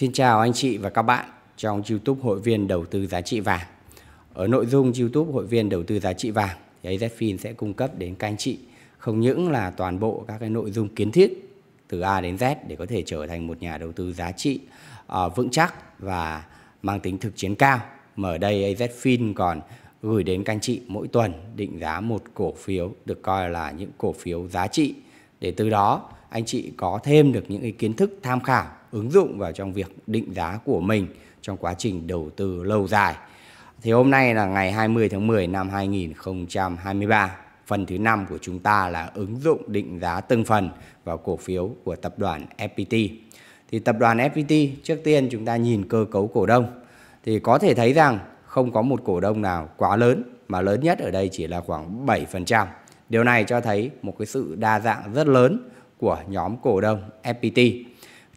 Xin chào anh chị và các bạn trong YouTube hội viên đầu tư giá trị vàng. Ở nội dung YouTube hội viên đầu tư giá trị vàng AZFIN sẽ cung cấp đến các anh chị không những là toàn bộ các cái nội dung kiến thiết từ A đến Z để có thể trở thành một nhà đầu tư giá trị uh, vững chắc và mang tính thực chiến cao. Mà ở đây AZFIN còn gửi đến các anh chị mỗi tuần định giá một cổ phiếu được coi là những cổ phiếu giá trị để từ đó anh chị có thêm được những cái kiến thức tham khảo ứng dụng vào trong việc định giá của mình trong quá trình đầu tư lâu dài. Thì hôm nay là ngày 20 tháng 10 năm 2023. Phần thứ năm của chúng ta là ứng dụng định giá từng phần vào cổ phiếu của tập đoàn FPT. Thì tập đoàn FPT trước tiên chúng ta nhìn cơ cấu cổ đông thì có thể thấy rằng không có một cổ đông nào quá lớn mà lớn nhất ở đây chỉ là khoảng 7%. Điều này cho thấy một cái sự đa dạng rất lớn của nhóm cổ đông FPT.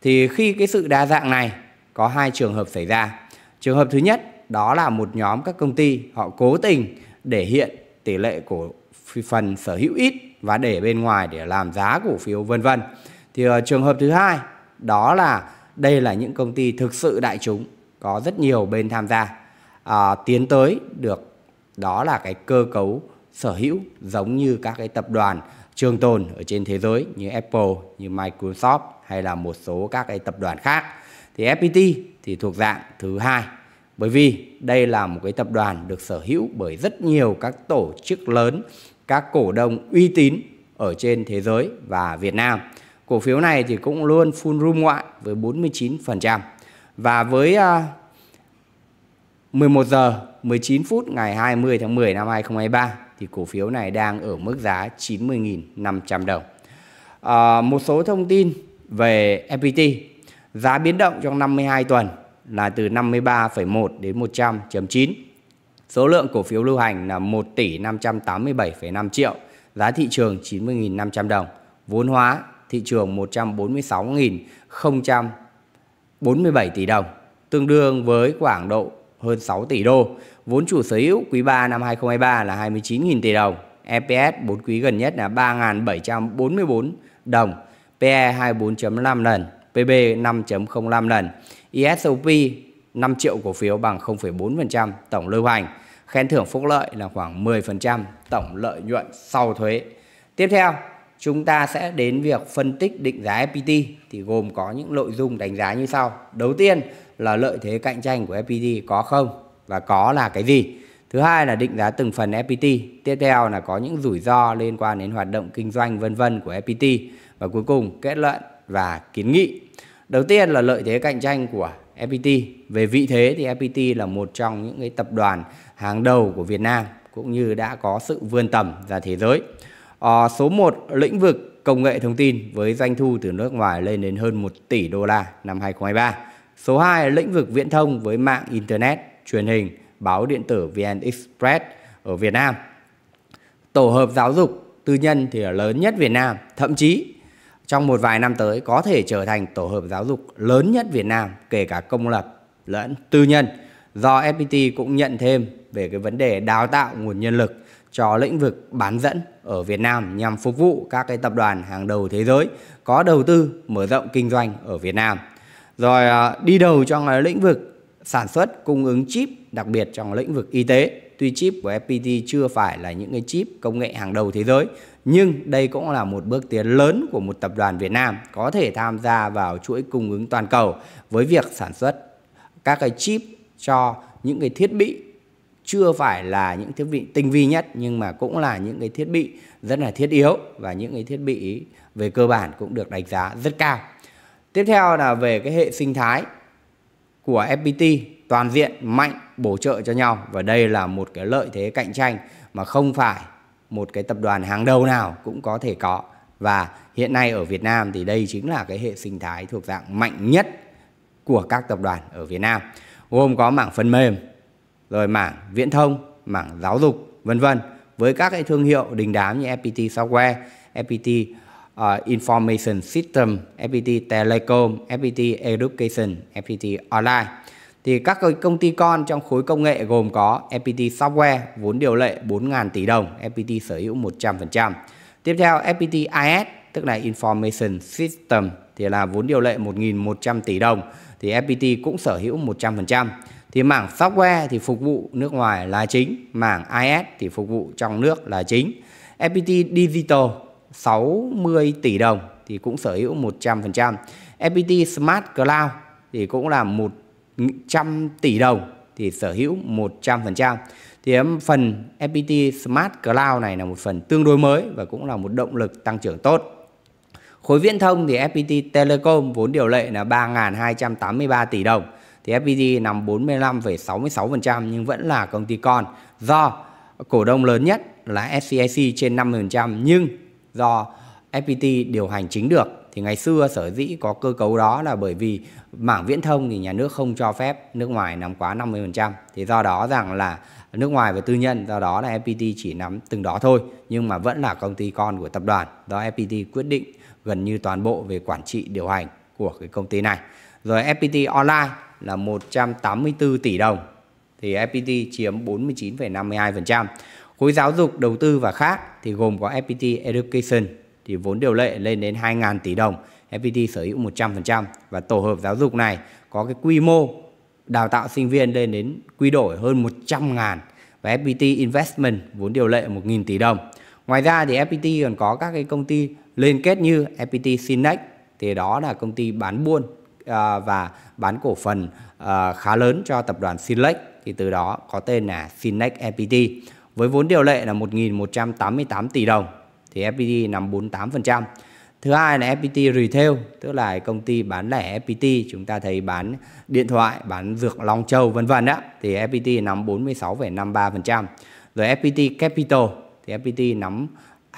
Thì khi cái sự đa dạng này có hai trường hợp xảy ra. Trường hợp thứ nhất đó là một nhóm các công ty họ cố tình để hiện tỷ lệ cổ phần sở hữu ít và để bên ngoài để làm giá cổ phiếu vân vân. Thì uh, trường hợp thứ hai đó là đây là những công ty thực sự đại chúng có rất nhiều bên tham gia à, tiến tới được đó là cái cơ cấu sở hữu giống như các cái tập đoàn trường tồn ở trên thế giới như Apple, như Microsoft hay là một số các cái tập đoàn khác. Thì FPT thì thuộc dạng thứ hai bởi vì đây là một cái tập đoàn được sở hữu bởi rất nhiều các tổ chức lớn, các cổ đông uy tín ở trên thế giới và Việt Nam. Cổ phiếu này thì cũng luôn full room ngoại với 49% và với 11 à, giờ 19 phút ngày 20 tháng 10 năm 2023 thì cổ phiếu này đang ở mức giá 90.500 đồng. À, một số thông tin về FPT. Giá biến động trong 52 tuần là từ 53,1 đến 100.9. Số lượng cổ phiếu lưu hành là 1 tỷ 587,5 triệu, giá thị trường 90.500 đồng, vốn hóa thị trường 146.047 tỷ đồng, tương đương với khoảng độ hơn 6 tỷ đô. Vốn chủ sở hữu quý 3 năm 2023 là 29.000 tỷ đồng. EPS 4 quý gần nhất là 3.744 đồng, PE 24.5 lần, PB 5.05 lần, ISOP e 5 triệu cổ phiếu bằng 0,4% tổng lưu hành. Khen thưởng phúc lợi là khoảng 10% tổng lợi nhuận sau thuế. Tiếp theo, chúng ta sẽ đến việc phân tích định giá FPT thì gồm có những nội dung đánh giá như sau. Đầu tiên, là lợi thế cạnh tranh của FPT có không và có là cái gì. Thứ hai là định giá từng phần FPT. Tiếp theo là có những rủi ro liên quan đến hoạt động kinh doanh vân vân của FPT và cuối cùng kết luận và kiến nghị. Đầu tiên là lợi thế cạnh tranh của FPT. Về vị thế thì FPT là một trong những cái tập đoàn hàng đầu của Việt Nam cũng như đã có sự vươn tầm ra thế giới. À, số 1 lĩnh vực công nghệ thông tin với doanh thu từ nước ngoài lên đến hơn 1 tỷ đô la năm 2023. Số 2 là lĩnh vực viễn thông với mạng Internet, truyền hình, báo điện tử VN Express ở Việt Nam. Tổ hợp giáo dục tư nhân thì là lớn nhất Việt Nam, thậm chí trong một vài năm tới có thể trở thành tổ hợp giáo dục lớn nhất Việt Nam, kể cả công lập lẫn tư nhân. Do FPT cũng nhận thêm về cái vấn đề đào tạo nguồn nhân lực cho lĩnh vực bán dẫn ở Việt Nam nhằm phục vụ các cái tập đoàn hàng đầu thế giới có đầu tư mở rộng kinh doanh ở Việt Nam rồi à, đi đầu trong à, lĩnh vực sản xuất cung ứng chip đặc biệt trong lĩnh vực y tế tuy chip của FPT chưa phải là những cái chip công nghệ hàng đầu thế giới nhưng đây cũng là một bước tiến lớn của một tập đoàn Việt Nam có thể tham gia vào chuỗi cung ứng toàn cầu với việc sản xuất các cái chip cho những cái thiết bị chưa phải là những thiết bị tinh vi nhất nhưng mà cũng là những cái thiết bị rất là thiết yếu và những cái thiết bị về cơ bản cũng được đánh giá rất cao. Tiếp theo là về cái hệ sinh thái của FPT toàn diện mạnh bổ trợ cho nhau và đây là một cái lợi thế cạnh tranh mà không phải một cái tập đoàn hàng đầu nào cũng có thể có và hiện nay ở Việt Nam thì đây chính là cái hệ sinh thái thuộc dạng mạnh nhất của các tập đoàn ở Việt Nam gồm có mảng phần mềm rồi mảng viễn thông mảng giáo dục vân vân với các cái thương hiệu đình đám như FPT Software, FPT uh, Information System, FPT Telecom, FPT Education, FPT Online. Thì các công ty con trong khối công nghệ gồm có FPT Software vốn điều lệ 4.000 tỷ đồng, FPT sở hữu 100%. Tiếp theo FPT IS tức là Information System thì là vốn điều lệ 1.100 tỷ đồng thì FPT cũng sở hữu 100%. Thì mảng software thì phục vụ nước ngoài là chính, mảng IS thì phục vụ trong nước là chính. FPT Digital 60 tỷ đồng thì cũng sở hữu 100%. FPT Smart Cloud thì cũng là 100 tỷ đồng thì sở hữu 100%. Thì phần FPT Smart Cloud này là một phần tương đối mới và cũng là một động lực tăng trưởng tốt. Khối viễn thông thì FPT Telecom vốn điều lệ là 3.283 tỷ đồng. Thì FPT nằm 45,66% nhưng vẫn là công ty con do cổ đông lớn nhất là SCIC trên 50% nhưng do FPT điều hành chính được thì ngày xưa sở dĩ có cơ cấu đó là bởi vì mảng viễn thông thì nhà nước không cho phép nước ngoài nắm quá 50% thì do đó rằng là nước ngoài và tư nhân do đó là FPT chỉ nắm từng đó thôi nhưng mà vẫn là công ty con của tập đoàn do FPT quyết định gần như toàn bộ về quản trị điều hành của cái công ty này rồi FPT online là 184 tỷ đồng thì FPT chiếm 49,52% Khối giáo dục, đầu tư và khác thì gồm có FPT Education thì vốn điều lệ lên đến 2.000 tỷ đồng, FPT sở hữu 100% và tổ hợp giáo dục này có cái quy mô đào tạo sinh viên lên đến quy đổi hơn 100 ngàn và FPT Investment vốn điều lệ 1.000 tỷ đồng. Ngoài ra thì FPT còn có các cái công ty liên kết như FPT Sinex thì đó là công ty bán buôn à, và bán cổ phần à, khá lớn cho tập đoàn Silex thì từ đó có tên là Sinex FPT với vốn điều lệ là 1.188 tỷ đồng thì FPT nắm 48%. Thứ hai là FPT Retail, tức là công ty bán lẻ FPT, chúng ta thấy bán điện thoại, bán dược Long Châu vân vân đó, thì FPT nắm 46,53%. Rồi FPT Capital thì FPT nắm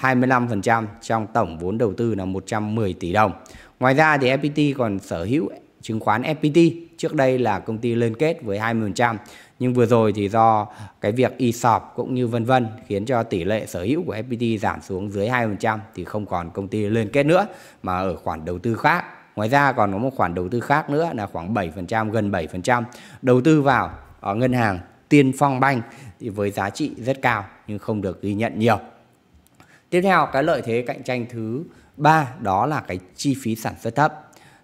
25% trong tổng vốn đầu tư là 110 tỷ đồng. Ngoài ra thì FPT còn sở hữu chứng khoán FPT, trước đây là công ty liên kết với 20%, nhưng vừa rồi thì do cái việc ESOP cũng như vân vân khiến cho tỷ lệ sở hữu của FPT giảm xuống dưới 2% thì không còn công ty liên kết nữa mà ở khoản đầu tư khác Ngoài ra còn có một khoản đầu tư khác nữa là khoảng 7%, gần 7% đầu tư vào ở ờ, ngân hàng Tiên Phong Bank thì với giá trị rất cao nhưng không được ghi nhận nhiều. Tiếp theo cái lợi thế cạnh tranh thứ ba đó là cái chi phí sản xuất thấp.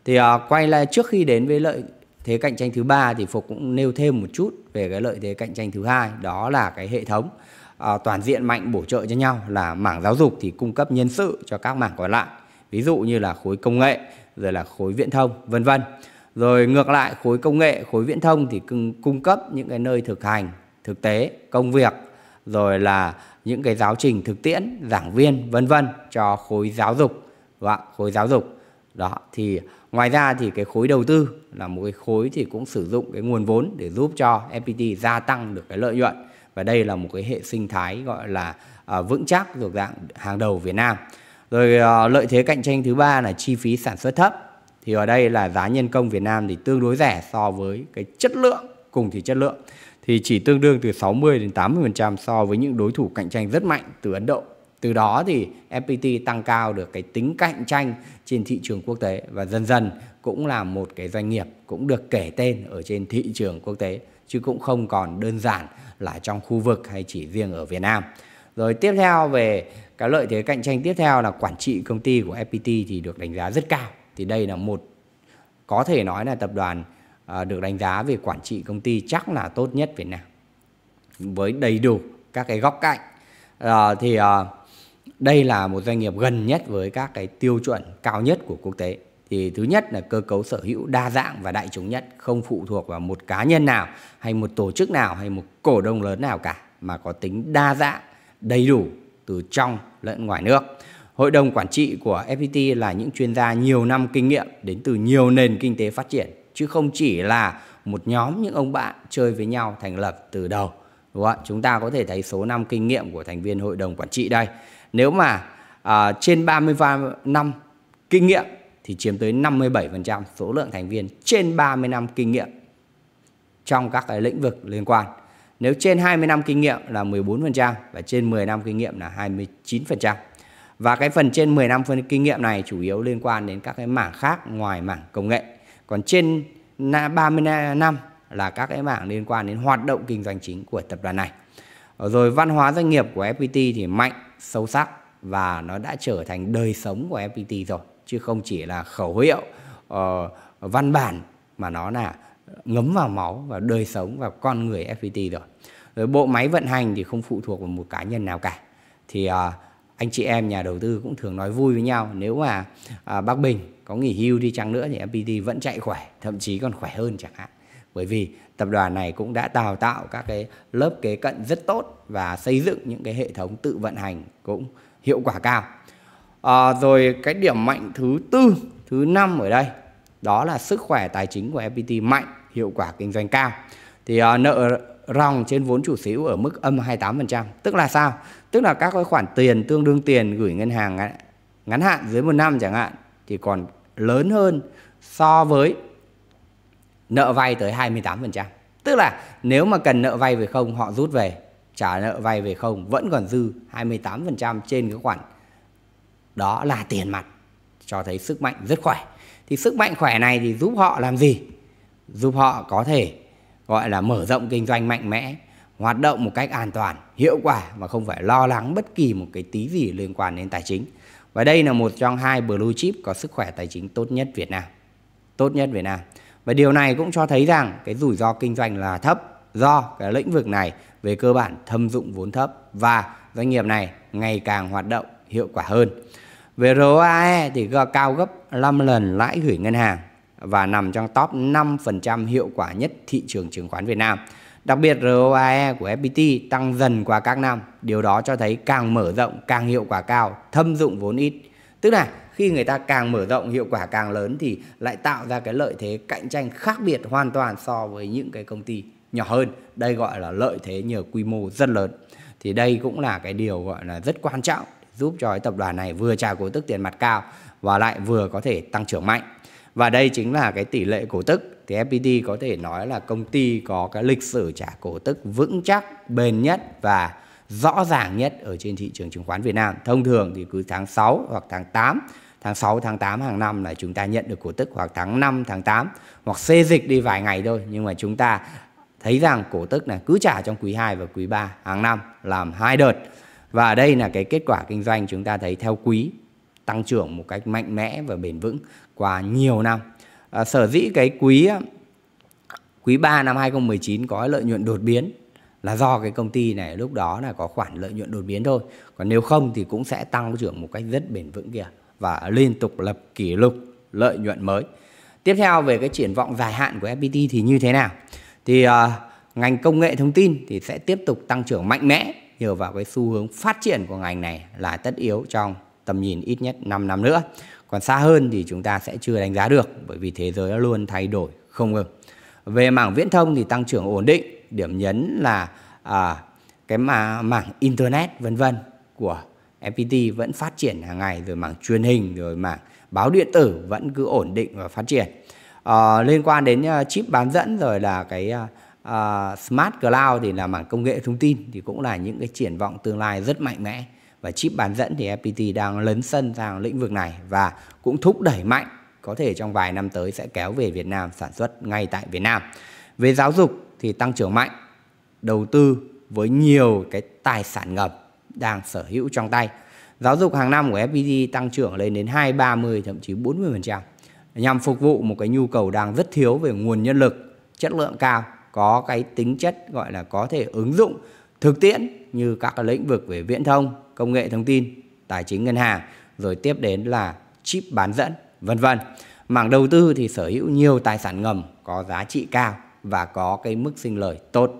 Thì uh, quay lại trước khi đến với lợi thế cạnh tranh thứ ba thì phục cũng nêu thêm một chút về cái lợi thế cạnh tranh thứ hai đó là cái hệ thống à, toàn diện mạnh bổ trợ cho nhau là mảng giáo dục thì cung cấp nhân sự cho các mảng còn lại ví dụ như là khối công nghệ rồi là khối viễn thông vân vân rồi ngược lại khối công nghệ khối viễn thông thì cung, cung cấp những cái nơi thực hành thực tế công việc rồi là những cái giáo trình thực tiễn giảng viên vân vân cho khối giáo dục và vâng khối giáo dục đó thì ngoài ra thì cái khối đầu tư là một cái khối thì cũng sử dụng cái nguồn vốn để giúp cho FPT gia tăng được cái lợi nhuận và đây là một cái hệ sinh thái gọi là à, vững chắc thuộc dạng hàng đầu Việt Nam rồi à, lợi thế cạnh tranh thứ ba là chi phí sản xuất thấp thì ở đây là giá nhân công Việt Nam thì tương đối rẻ so với cái chất lượng cùng thì chất lượng thì chỉ tương đương từ 60 đến 80% so với những đối thủ cạnh tranh rất mạnh từ Ấn Độ từ đó thì FPT tăng cao được cái tính cạnh tranh trên thị trường quốc tế và dần dần cũng là một cái doanh nghiệp cũng được kể tên ở trên thị trường quốc tế chứ cũng không còn đơn giản là trong khu vực hay chỉ riêng ở Việt Nam. Rồi tiếp theo về cái lợi thế cạnh tranh tiếp theo là quản trị công ty của FPT thì được đánh giá rất cao. Thì đây là một có thể nói là tập đoàn à, được đánh giá về quản trị công ty chắc là tốt nhất Việt Nam với đầy đủ các cái góc cạnh à, thì à, đây là một doanh nghiệp gần nhất với các cái tiêu chuẩn cao nhất của quốc tế thì thứ nhất là cơ cấu sở hữu đa dạng và đại chúng nhất không phụ thuộc vào một cá nhân nào hay một tổ chức nào hay một cổ đông lớn nào cả mà có tính đa dạng đầy đủ từ trong lẫn ngoài nước Hội đồng quản trị của FPT là những chuyên gia nhiều năm kinh nghiệm đến từ nhiều nền kinh tế phát triển, chứ không chỉ là một nhóm những ông bạn chơi với nhau thành lập từ đầu. Đúng không? Chúng ta có thể thấy số năm kinh nghiệm của thành viên hội đồng quản trị đây. Nếu mà à, trên 30 năm kinh nghiệm thì chiếm tới 57% số lượng thành viên trên 30 năm kinh nghiệm trong các cái lĩnh vực liên quan. Nếu trên 20 năm kinh nghiệm là 14% và trên 10 năm kinh nghiệm là 29%. Và cái phần trên 10 năm phần kinh nghiệm này chủ yếu liên quan đến các cái mảng khác ngoài mảng công nghệ. Còn trên 30 năm là các cái mảng liên quan đến hoạt động kinh doanh chính của tập đoàn này. Ờ, rồi văn hóa doanh nghiệp của FPT thì mạnh, sâu sắc và nó đã trở thành đời sống của FPT rồi chứ không chỉ là khẩu hiệu uh, văn bản mà nó là ngấm vào máu và đời sống và con người FPT rồi. Rồi bộ máy vận hành thì không phụ thuộc vào một cá nhân nào cả. Thì uh, anh chị em nhà đầu tư cũng thường nói vui với nhau nếu mà uh, bác Bình có nghỉ hưu đi chăng nữa thì FPT vẫn chạy khỏe, thậm chí còn khỏe hơn chẳng hạn bởi vì tập đoàn này cũng đã đào tạo các cái lớp kế cận rất tốt và xây dựng những cái hệ thống tự vận hành cũng hiệu quả cao à, rồi cái điểm mạnh thứ tư thứ năm ở đây đó là sức khỏe tài chính của FPT mạnh hiệu quả kinh doanh cao thì à, nợ ròng trên vốn chủ sở hữu ở mức âm 28% tức là sao tức là các cái khoản tiền tương đương tiền gửi ngân hàng ngắn hạn dưới một năm chẳng hạn thì còn lớn hơn so với nợ vay tới 28%. Tức là nếu mà cần nợ vay về không họ rút về, trả nợ vay về không vẫn còn dư 28% trên cái khoản đó là tiền mặt cho thấy sức mạnh rất khỏe. Thì sức mạnh khỏe này thì giúp họ làm gì? Giúp họ có thể gọi là mở rộng kinh doanh mạnh mẽ, hoạt động một cách an toàn, hiệu quả mà không phải lo lắng bất kỳ một cái tí gì liên quan đến tài chính. Và đây là một trong hai blue chip có sức khỏe tài chính tốt nhất Việt Nam. Tốt nhất Việt Nam. Và điều này cũng cho thấy rằng cái rủi ro kinh doanh là thấp do cái lĩnh vực này về cơ bản thâm dụng vốn thấp và doanh nghiệp này ngày càng hoạt động hiệu quả hơn. Về ROAE thì cao gấp 5 lần lãi gửi ngân hàng và nằm trong top 5% hiệu quả nhất thị trường chứng khoán Việt Nam. Đặc biệt ROAE của FPT tăng dần qua các năm, điều đó cho thấy càng mở rộng càng hiệu quả cao, thâm dụng vốn ít tức là khi người ta càng mở rộng hiệu quả càng lớn thì lại tạo ra cái lợi thế cạnh tranh khác biệt hoàn toàn so với những cái công ty nhỏ hơn đây gọi là lợi thế nhờ quy mô rất lớn thì đây cũng là cái điều gọi là rất quan trọng giúp cho cái tập đoàn này vừa trả cổ tức tiền mặt cao và lại vừa có thể tăng trưởng mạnh và đây chính là cái tỷ lệ cổ tức thì FPT có thể nói là công ty có cái lịch sử trả cổ tức vững chắc bền nhất và rõ ràng nhất ở trên thị trường chứng khoán Việt Nam. Thông thường thì cứ tháng 6 hoặc tháng 8 tháng 6, tháng 8 hàng năm là chúng ta nhận được cổ tức hoặc tháng 5, tháng 8 hoặc xê dịch đi vài ngày thôi nhưng mà chúng ta thấy rằng cổ tức này cứ trả trong quý 2 và quý 3 hàng năm làm hai đợt. Và ở đây là cái kết quả kinh doanh chúng ta thấy theo quý tăng trưởng một cách mạnh mẽ và bền vững qua nhiều năm. À, sở dĩ cái quý quý 3 năm 2019 có lợi nhuận đột biến là do cái công ty này lúc đó là có khoản lợi nhuận đột biến thôi còn nếu không thì cũng sẽ tăng trưởng một cách rất bền vững kia và liên tục lập kỷ lục lợi nhuận mới tiếp theo về cái triển vọng dài hạn của FPT thì như thế nào thì uh, ngành công nghệ thông tin thì sẽ tiếp tục tăng trưởng mạnh mẽ nhờ vào cái xu hướng phát triển của ngành này là tất yếu trong tầm nhìn ít nhất 5 năm nữa còn xa hơn thì chúng ta sẽ chưa đánh giá được bởi vì thế giới luôn thay đổi không ngừng về mảng viễn thông thì tăng trưởng ổn định điểm nhấn là à, cái mà mảng internet vân vân của FPT vẫn phát triển hàng ngày rồi mảng truyền hình rồi mảng báo điện tử vẫn cứ ổn định và phát triển à, liên quan đến ờ, chip bán dẫn rồi là cái uh, smart cloud thì là mảng công nghệ thông tin thì cũng là những cái triển vọng tương lai rất mạnh mẽ và chip bán dẫn thì FPT đang lấn sân sang lĩnh vực này và cũng thúc đẩy mạnh có thể trong vài năm tới sẽ kéo về Việt Nam sản xuất ngay tại Việt Nam. Về giáo dục thì tăng trưởng mạnh, đầu tư với nhiều cái tài sản ngầm đang sở hữu trong tay. Giáo dục hàng năm của FPT tăng trưởng lên đến 2, 30 thậm chí 40% nhằm phục vụ một cái nhu cầu đang rất thiếu về nguồn nhân lực, chất lượng cao, có cái tính chất gọi là có thể ứng dụng thực tiễn như các lĩnh vực về viễn thông, công nghệ thông tin, tài chính ngân hàng, rồi tiếp đến là chip bán dẫn, vân vân. Mảng đầu tư thì sở hữu nhiều tài sản ngầm có giá trị cao và có cái mức sinh lời tốt.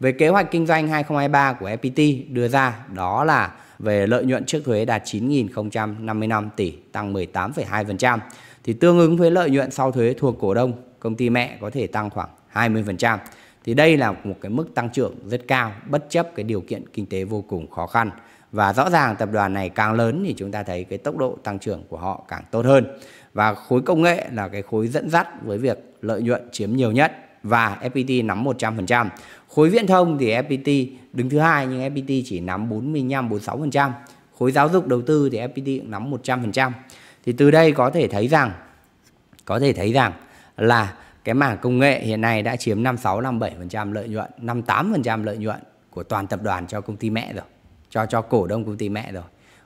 Về kế hoạch kinh doanh 2023 của FPT đưa ra đó là về lợi nhuận trước thuế đạt 9.055 tỷ tăng 18,2% thì tương ứng với lợi nhuận sau thuế thuộc cổ đông công ty mẹ có thể tăng khoảng 20%. Thì đây là một cái mức tăng trưởng rất cao bất chấp cái điều kiện kinh tế vô cùng khó khăn và rõ ràng tập đoàn này càng lớn thì chúng ta thấy cái tốc độ tăng trưởng của họ càng tốt hơn. Và khối công nghệ là cái khối dẫn dắt với việc lợi nhuận chiếm nhiều nhất và FPT nắm 100%. Khối viễn thông thì FPT đứng thứ hai nhưng FPT chỉ nắm 45 46%. Khối giáo dục đầu tư thì FPT cũng nắm 100%. Thì từ đây có thể thấy rằng có thể thấy rằng là cái mảng công nghệ hiện nay đã chiếm 56 57% lợi nhuận, 58% lợi nhuận của toàn tập đoàn cho công ty mẹ rồi, cho cho cổ đông công ty mẹ rồi.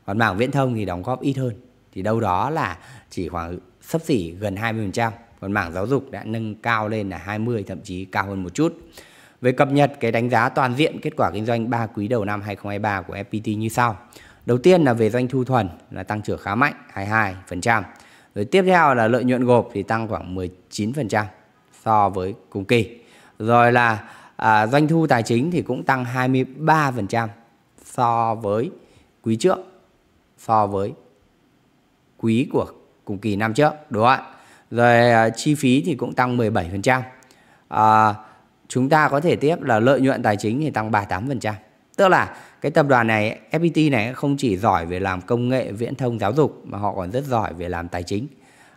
Còn mảng viễn thông thì đóng góp ít hơn, thì đâu đó là chỉ khoảng sấp xỉ gần 20% còn mảng giáo dục đã nâng cao lên là 20 thậm chí cao hơn một chút. Về cập nhật cái đánh giá toàn diện kết quả kinh doanh 3 quý đầu năm 2023 của FPT như sau. Đầu tiên là về doanh thu thuần là tăng trưởng khá mạnh 22%. Rồi tiếp theo là lợi nhuận gộp thì tăng khoảng 19% so với cùng kỳ. Rồi là à, doanh thu tài chính thì cũng tăng 23% so với quý trước, so với quý của cùng kỳ năm trước, đúng không ạ? rồi à, chi phí thì cũng tăng 17%. À, chúng ta có thể tiếp là lợi nhuận tài chính thì tăng 38%. Tức là cái tập đoàn này FPT này không chỉ giỏi về làm công nghệ viễn thông giáo dục mà họ còn rất giỏi về làm tài chính.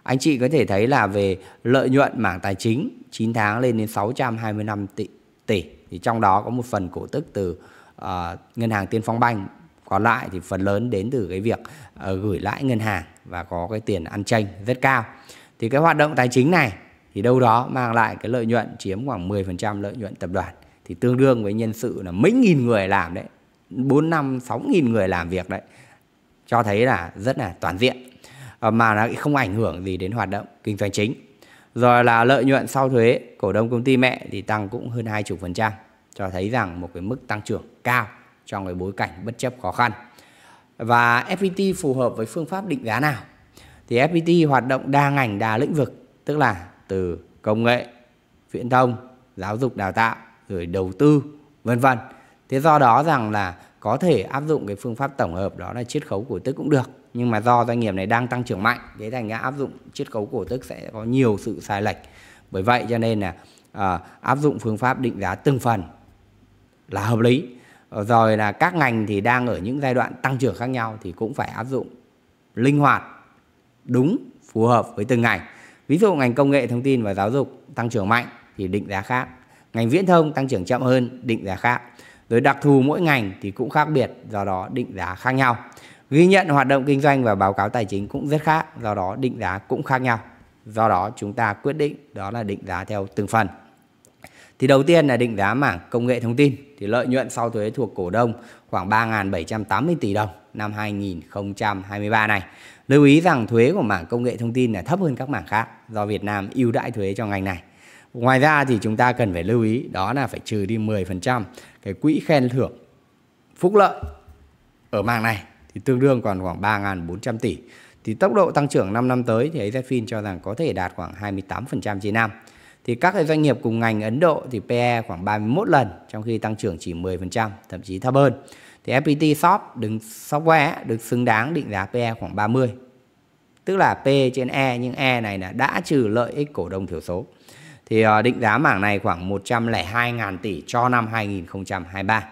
Anh chị có thể thấy là về lợi nhuận mảng tài chính 9 tháng lên đến 625 tỷ tỷ thì trong đó có một phần cổ tức từ uh, ngân hàng Tiên Phong Banh còn lại thì phần lớn đến từ cái việc uh, gửi lãi ngân hàng và có cái tiền ăn tranh rất cao thì cái hoạt động tài chính này thì đâu đó mang lại cái lợi nhuận chiếm khoảng 10% lợi nhuận tập đoàn thì tương đương với nhân sự là mấy nghìn người làm đấy 4 năm 6 nghìn người làm việc đấy cho thấy là rất là toàn diện ờ, mà nó không ảnh hưởng gì đến hoạt động kinh doanh chính rồi là lợi nhuận sau thuế cổ đông công ty mẹ thì tăng cũng hơn hai chục phần trăm cho thấy rằng một cái mức tăng trưởng cao trong cái bối cảnh bất chấp khó khăn và FPT e phù hợp với phương pháp định giá nào thì FPT hoạt động đa ngành đa lĩnh vực tức là từ công nghệ, viễn thông, giáo dục đào tạo rồi đầu tư vân vân. Thế do đó rằng là có thể áp dụng cái phương pháp tổng hợp đó là chiết khấu cổ tức cũng được nhưng mà do doanh nghiệp này đang tăng trưởng mạnh thế thành ra áp dụng chiết khấu cổ tức sẽ có nhiều sự sai lệch bởi vậy cho nên là à, áp dụng phương pháp định giá từng phần là hợp lý ờ, rồi là các ngành thì đang ở những giai đoạn tăng trưởng khác nhau thì cũng phải áp dụng linh hoạt đúng phù hợp với từng ngành ví dụ ngành công nghệ thông tin và giáo dục tăng trưởng mạnh thì định giá khác ngành viễn thông tăng trưởng chậm hơn định giá khác rồi đặc thù mỗi ngành thì cũng khác biệt do đó định giá khác nhau ghi nhận hoạt động kinh doanh và báo cáo tài chính cũng rất khác do đó định giá cũng khác nhau do đó chúng ta quyết định đó là định giá theo từng phần thì đầu tiên là định giá mảng công nghệ thông tin thì lợi nhuận sau thuế thuộc cổ đông khoảng 3.780 tỷ đồng năm 2023 này. Lưu ý rằng thuế của mảng công nghệ thông tin là thấp hơn các mảng khác do Việt Nam ưu đãi thuế cho ngành này. Ngoài ra thì chúng ta cần phải lưu ý đó là phải trừ đi 10% cái quỹ khen thưởng phúc lợi ở mảng này thì tương đương còn khoảng 3.400 tỷ. Thì tốc độ tăng trưởng 5 năm tới thì AZFIN cho rằng có thể đạt khoảng 28% trên năm thì các doanh nghiệp cùng ngành Ấn Độ thì PE khoảng 31 lần trong khi tăng trưởng chỉ 10% thậm chí thấp hơn thì FPT Shop đứng software được xứng đáng định giá PE khoảng 30 tức là P trên E nhưng E này là đã trừ lợi ích cổ đông thiểu số thì ờ, định giá mảng này khoảng 102.000 tỷ cho năm 2023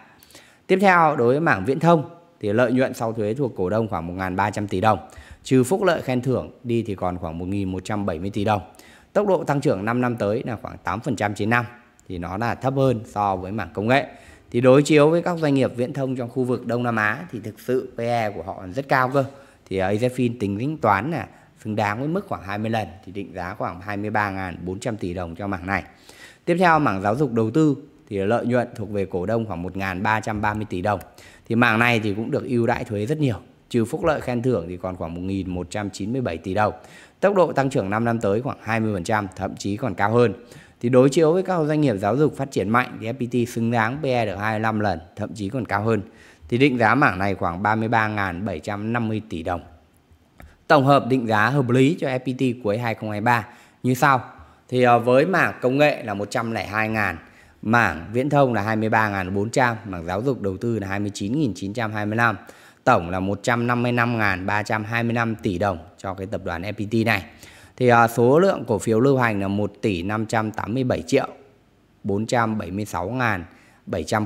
tiếp theo đối với mảng viễn thông thì lợi nhuận sau thuế thuộc cổ đông khoảng 1.300 tỷ đồng trừ phúc lợi khen thưởng đi thì còn khoảng 1.170 tỷ đồng Tốc độ tăng trưởng 5 năm tới là khoảng 8% trên năm thì nó là thấp hơn so với mảng công nghệ. Thì đối chiếu với các doanh nghiệp viễn thông trong khu vực Đông Nam Á thì thực sự PE của họ rất cao cơ. Thì AZFIN tính tính toán là xứng đáng với mức khoảng 20 lần thì định giá khoảng 23.400 tỷ đồng cho mảng này. Tiếp theo mảng giáo dục đầu tư thì lợi nhuận thuộc về cổ đông khoảng 1.330 tỷ đồng. Thì mảng này thì cũng được ưu đãi thuế rất nhiều, trừ phúc lợi khen thưởng thì còn khoảng 1.197 tỷ đồng tốc độ tăng trưởng 5 năm tới khoảng 20%, thậm chí còn cao hơn. Thì đối chiếu với các doanh nghiệp giáo dục phát triển mạnh thì FPT xứng đáng PE được 25 lần, thậm chí còn cao hơn. Thì định giá mảng này khoảng 33.750 tỷ đồng. Tổng hợp định giá hợp lý cho FPT cuối 2023 như sau. Thì ờ, với mảng công nghệ là 102.000, mảng viễn thông là 23.400, mảng giáo dục đầu tư là 29.925, tổng là 155.325 tỷ đồng cho cái tập đoàn FPT này. Thì à, số lượng cổ phiếu lưu hành là 1 tỷ 587 triệu 476.700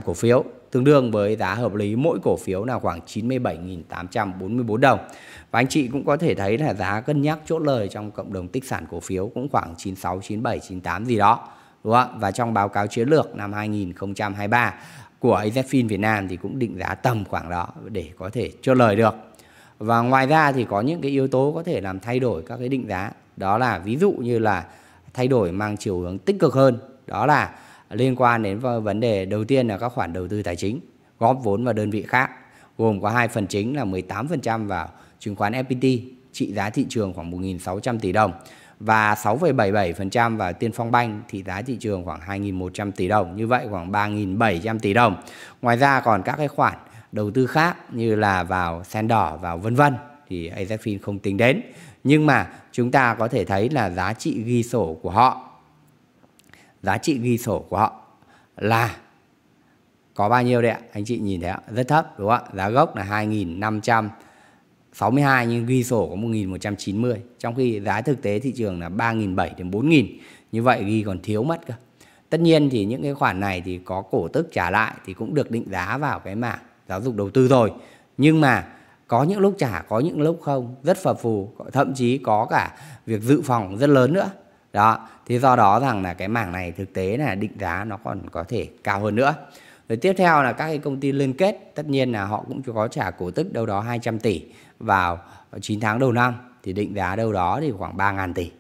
cổ phiếu tương đương với giá hợp lý mỗi cổ phiếu là khoảng 97.844 đồng. Và anh chị cũng có thể thấy là giá cân nhắc chốt lời trong cộng đồng tích sản cổ phiếu cũng khoảng 96, 97, 98 gì đó. Đúng không? Và trong báo cáo chiến lược năm 2023 của AZFIN Việt Nam thì cũng định giá tầm khoảng đó để có thể cho lời được. Và ngoài ra thì có những cái yếu tố có thể làm thay đổi các cái định giá. Đó là ví dụ như là thay đổi mang chiều hướng tích cực hơn. Đó là liên quan đến vấn đề đầu tiên là các khoản đầu tư tài chính, góp vốn vào đơn vị khác, gồm có hai phần chính là 18% vào chứng khoán FPT, trị giá thị trường khoảng 1.600 tỷ đồng và 6,77% vào Tiên Phong Banh thì giá thị trường khoảng 2.100 tỷ đồng, như vậy khoảng 3.700 tỷ đồng. Ngoài ra còn các cái khoản đầu tư khác như là vào sen đỏ, vào vân vân thì AZFIN không tính đến. Nhưng mà chúng ta có thể thấy là giá trị ghi sổ của họ giá trị ghi sổ của họ là có bao nhiêu đấy ạ? Anh chị nhìn thấy ạ? Rất thấp đúng không ạ? Giá gốc là 2.500 62 nhưng ghi sổ có 1190 trong khi giá thực tế thị trường là 3.700 đến 4.000 như vậy ghi còn thiếu mất cơ tất nhiên thì những cái khoản này thì có cổ tức trả lại thì cũng được định giá vào cái mảng giáo dục đầu tư rồi nhưng mà có những lúc trả có những lúc không rất phập phù thậm chí có cả việc dự phòng rất lớn nữa đó thì do đó rằng là cái mảng này thực tế là định giá nó còn có thể cao hơn nữa rồi tiếp theo là các cái công ty liên kết tất nhiên là họ cũng có trả cổ tức đâu đó 200 tỷ vào 9 tháng đầu năm thì định giá đâu đó thì khoảng 3.000 tỷ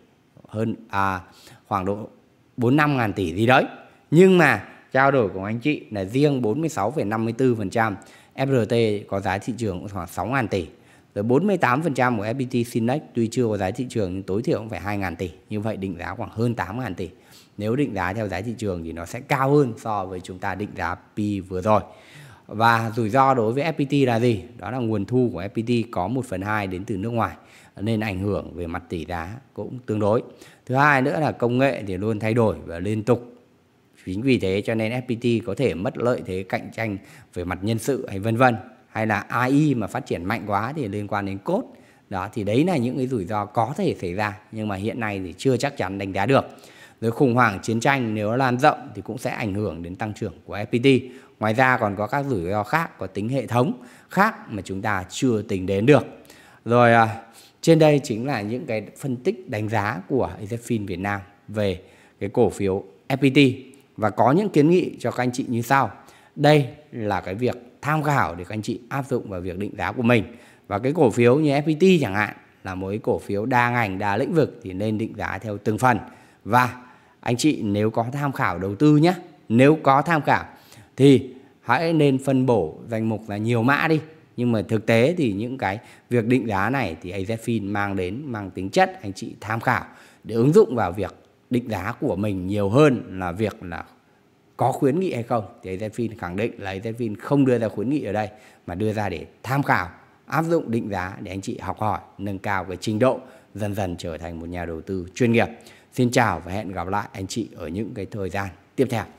hơn à, khoảng độ 4 5 ngàn tỷ gì đấy nhưng mà trao đổi của anh chị là riêng 46,54% FRT có giá thị trường khoảng 6 ngàn tỷ rồi 48% của FPT Sinex tuy chưa có giá thị trường nhưng tối thiểu cũng phải 2 ngàn tỷ như vậy định giá khoảng hơn 8 ngàn tỷ nếu định giá theo giá thị trường thì nó sẽ cao hơn so với chúng ta định giá P vừa rồi và rủi ro đối với FPT là gì? Đó là nguồn thu của FPT có 1 phần 2 đến từ nước ngoài nên ảnh hưởng về mặt tỷ giá cũng tương đối. Thứ hai nữa là công nghệ thì luôn thay đổi và liên tục. Chính vì thế cho nên FPT có thể mất lợi thế cạnh tranh về mặt nhân sự hay vân vân hay là AI mà phát triển mạnh quá thì liên quan đến cốt. Đó thì đấy là những cái rủi ro có thể xảy ra nhưng mà hiện nay thì chưa chắc chắn đánh giá được rồi khủng hoảng chiến tranh nếu lan rộng thì cũng sẽ ảnh hưởng đến tăng trưởng của FPT. Ngoài ra còn có các rủi ro khác có tính hệ thống khác mà chúng ta chưa tính đến được. Rồi à, trên đây chính là những cái phân tích đánh giá của Ezefin Việt Nam về cái cổ phiếu FPT và có những kiến nghị cho các anh chị như sau. Đây là cái việc tham khảo để các anh chị áp dụng vào việc định giá của mình. Và cái cổ phiếu như FPT chẳng hạn là một cái cổ phiếu đa ngành, đa lĩnh vực thì nên định giá theo từng phần. Và anh chị nếu có tham khảo đầu tư nhé nếu có tham khảo thì hãy nên phân bổ danh mục là nhiều mã đi nhưng mà thực tế thì những cái việc định giá này thì AZFIN mang đến mang tính chất anh chị tham khảo để ứng dụng vào việc định giá của mình nhiều hơn là việc là có khuyến nghị hay không thì AZFIN khẳng định là AZFIN không đưa ra khuyến nghị ở đây mà đưa ra để tham khảo áp dụng định giá để anh chị học hỏi nâng cao cái trình độ dần dần trở thành một nhà đầu tư chuyên nghiệp Xin chào và hẹn gặp lại anh chị ở những cái thời gian tiếp theo.